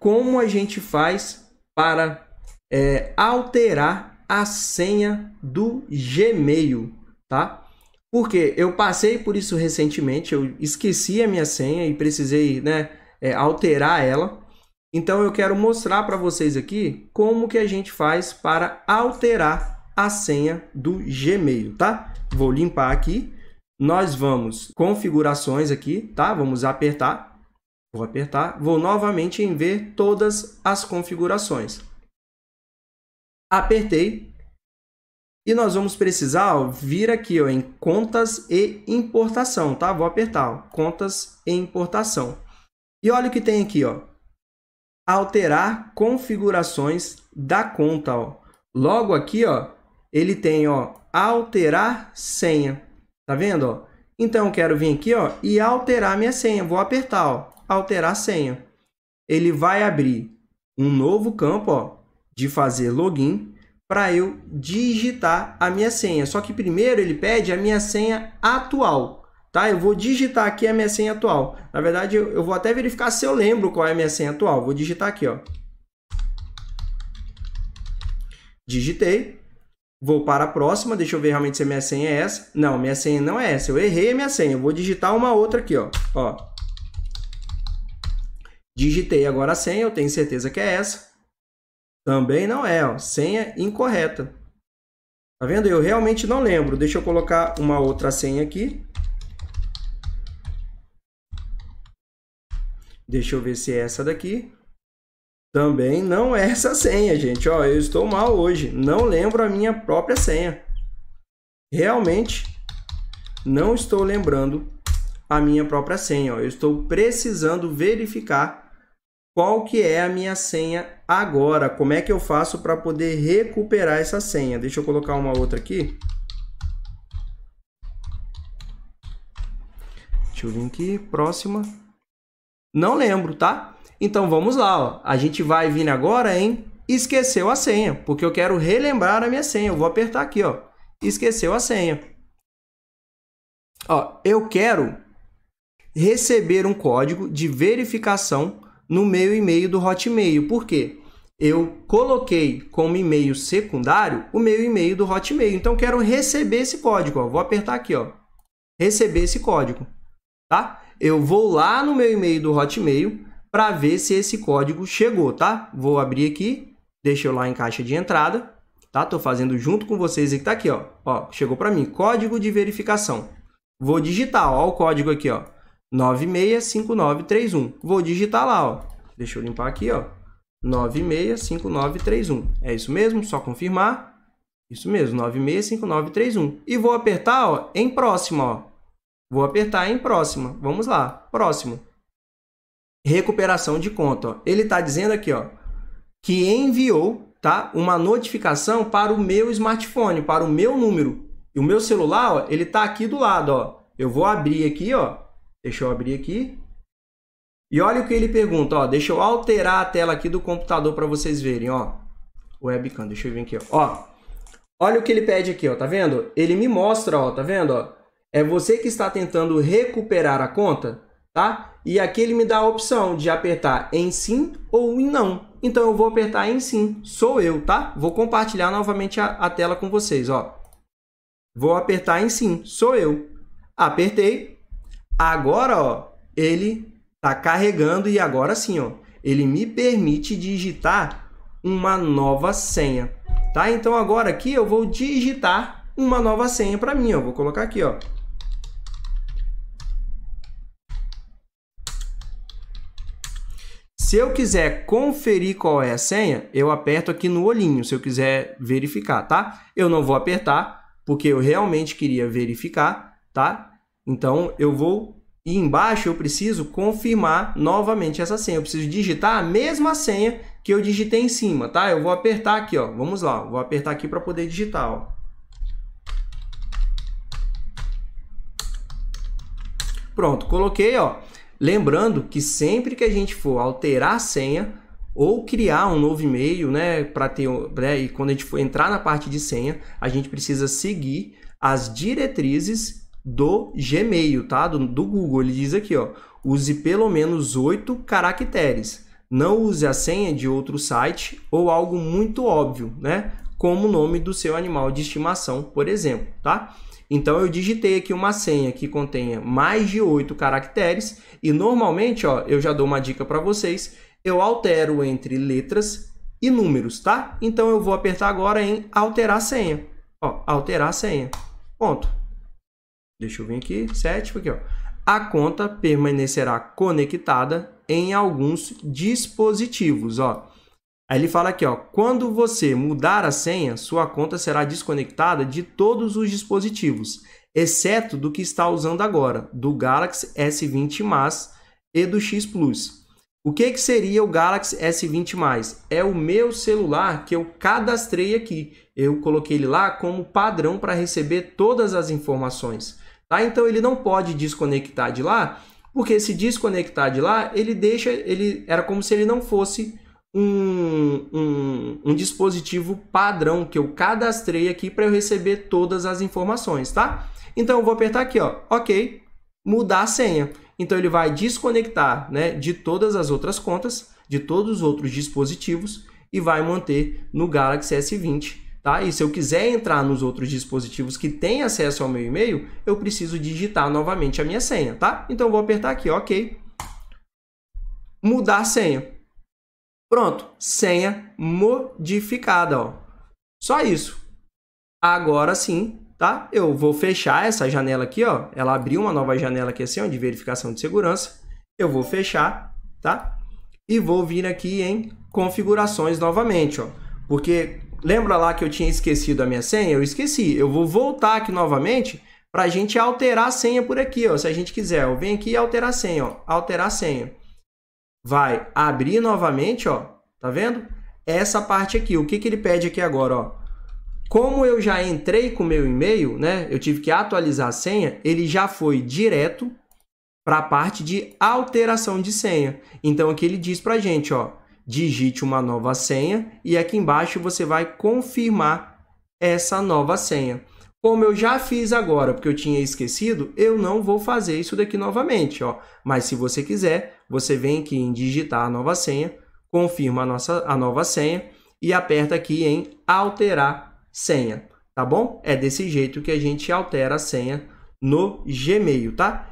como a gente faz para é, alterar a senha do Gmail, tá? Porque eu passei por isso recentemente, eu esqueci a minha senha e precisei né, é, alterar ela. Então eu quero mostrar para vocês aqui como que a gente faz para alterar a senha do Gmail, tá? Vou limpar aqui. Nós vamos configurações aqui, tá? Vamos apertar Vou apertar, vou novamente em ver todas as configurações. Apertei e nós vamos precisar ó, vir aqui ó, em contas e importação, tá? Vou apertar ó, contas e importação. E olha o que tem aqui, ó. Alterar configurações da conta, ó. Logo aqui, ó, ele tem, ó, alterar senha. Tá vendo, ó? Então eu quero vir aqui ó, e alterar minha senha. Vou apertar ó, alterar senha. Ele vai abrir um novo campo ó, de fazer login para eu digitar a minha senha. Só que primeiro ele pede a minha senha atual. Tá? Eu vou digitar aqui a minha senha atual. Na verdade, eu, vou até verificar se eu lembro qual é a minha senha atual. Vou digitar aqui, ó. Digitei. Vou para a próxima, deixa eu ver realmente se a minha senha é essa. Não, minha senha não é essa, eu errei a minha senha. Eu vou digitar uma outra aqui, ó. ó. Digitei agora a senha, eu tenho certeza que é essa. Também não é, ó. senha incorreta. Tá vendo? Eu realmente não lembro. Deixa eu colocar uma outra senha aqui. Deixa eu ver se é essa daqui. Também não é essa senha, gente. Ó, eu estou mal hoje. Não lembro a minha própria senha. Realmente não estou lembrando a minha própria senha. Ó. Eu estou precisando verificar qual que é a minha senha agora. Como é que eu faço para poder recuperar essa senha? Deixa eu colocar uma outra aqui. Deixa eu vir aqui, próxima. Não lembro, tá? Então vamos lá, ó. a gente vai vir agora em esqueceu a senha, porque eu quero relembrar a minha senha. Eu vou apertar aqui, ó. Esqueceu a senha. Ó, eu quero receber um código de verificação no meu e-mail do Hotmail. Por quê? Eu coloquei como e-mail secundário o meu e-mail do Hotmail. Então quero receber esse código, ó. Vou apertar aqui, ó. Receber esse código, tá? Eu vou lá no meu e-mail do Hotmail, para ver se esse código chegou, tá? Vou abrir aqui, deixa eu lá em caixa de entrada, tá? Tô fazendo junto com vocês que tá aqui, ó. Ó, chegou para mim, código de verificação. Vou digitar, ó, o código aqui, ó. 965931. Vou digitar lá, ó. Deixa eu limpar aqui, ó. 965931. É isso mesmo? Só confirmar. Isso mesmo, 965931. E vou apertar, ó, em próxima, ó. Vou apertar em próxima. Vamos lá, próximo recuperação de conta. Ó. Ele está dizendo aqui ó, que enviou tá, uma notificação para o meu smartphone, para o meu número. E o meu celular, ó, ele está aqui do lado. Ó. Eu vou abrir aqui, ó. deixa eu abrir aqui. E olha o que ele pergunta, ó. Deixa eu alterar a tela aqui do computador para vocês verem, ó. Webcam, deixa eu vir aqui, ó. ó. Olha o que ele pede aqui, ó. Tá vendo? Ele me mostra, ó. Tá vendo, ó? É você que está tentando recuperar a conta? tá? E aqui ele me dá a opção de apertar em sim ou em não. Então eu vou apertar em sim, sou eu, tá? Vou compartilhar novamente a, a tela com vocês, ó. Vou apertar em sim, sou eu. Apertei. Agora, ó, ele tá carregando e agora sim, ó, ele me permite digitar uma nova senha, tá? Então agora aqui eu vou digitar uma nova senha para mim, ó. Vou colocar aqui, ó. Se eu quiser conferir qual é a senha, eu aperto aqui no olhinho, se eu quiser verificar, tá? Eu não vou apertar, porque eu realmente queria verificar, tá? Então, eu vou e embaixo eu preciso confirmar novamente essa senha. Eu preciso digitar a mesma senha que eu digitei em cima, tá? Eu vou apertar aqui, ó. Vamos lá, vou apertar aqui para poder digitar, ó. Pronto, coloquei, ó. Lembrando que sempre que a gente for alterar a senha ou criar um novo e-mail, né, para ter, né, e quando a gente for entrar na parte de senha, a gente precisa seguir as diretrizes do Gmail, tá? Do, do Google, ele diz aqui, ó, use pelo menos oito caracteres. Não use a senha de outro site ou algo muito óbvio, né? Como o nome do seu animal de estimação, por exemplo, tá? Então eu digitei aqui uma senha que contenha mais de 8 caracteres e normalmente, ó, eu já dou uma dica para vocês, eu altero entre letras e números, tá? Então eu vou apertar agora em alterar senha. Ó, alterar senha. Ponto. Deixa eu vir aqui, 7, aqui, ó. A conta permanecerá conectada em alguns dispositivos, ó. Aí ele fala aqui, ó, quando você mudar a senha, sua conta será desconectada de todos os dispositivos, exceto do que está usando agora, do Galaxy S20 e do X Plus. O que, que seria o Galaxy S20 Plus? É o meu celular que eu cadastrei aqui. Eu coloquei ele lá como padrão para receber todas as informações. Tá? Então ele não pode desconectar de lá, porque se desconectar de lá, ele deixa, ele era como se ele não fosse um, um, um dispositivo padrão que eu cadastrei aqui para eu receber todas as informações, tá? Então eu vou apertar aqui, ó, OK, mudar a senha. Então ele vai desconectar, né, de todas as outras contas, de todos os outros dispositivos e vai manter no Galaxy S20 tá? E se eu quiser entrar nos outros dispositivos que têm acesso ao meu e-mail, eu preciso digitar novamente a minha senha, tá? Então vou apertar aqui, OK. Mudar a senha. Pronto, senha modificada, ó. Só isso. Agora sim, tá? Eu vou fechar essa janela aqui, ó. Ela abriu uma nova janela aqui assim, ó, de verificação de segurança. Eu vou fechar, tá? E vou vir aqui em configurações novamente, ó. Porque lembra lá que eu tinha esquecido a minha senha? Eu esqueci. Eu vou voltar aqui novamente para a gente alterar a senha por aqui, ó. Se a gente quiser, eu venho aqui e alterar a senha, ó. Alterar a senha vai abrir novamente, ó, tá vendo? Essa parte aqui. O que, que ele pede aqui agora, ó? Como eu já entrei com meu e-mail, né? Eu tive que atualizar a senha, ele já foi direto para a parte de alteração de senha. Então aqui ele diz para a gente, ó, digite uma nova senha e aqui embaixo você vai confirmar essa nova senha. Como eu já fiz agora, porque eu tinha esquecido, eu não vou fazer isso daqui novamente, ó. Mas se você quiser, você vem aqui em digitar a nova senha, confirma a, nossa, a nova senha e aperta aqui em alterar senha, tá bom? É desse jeito que a gente altera a senha no Gmail, tá?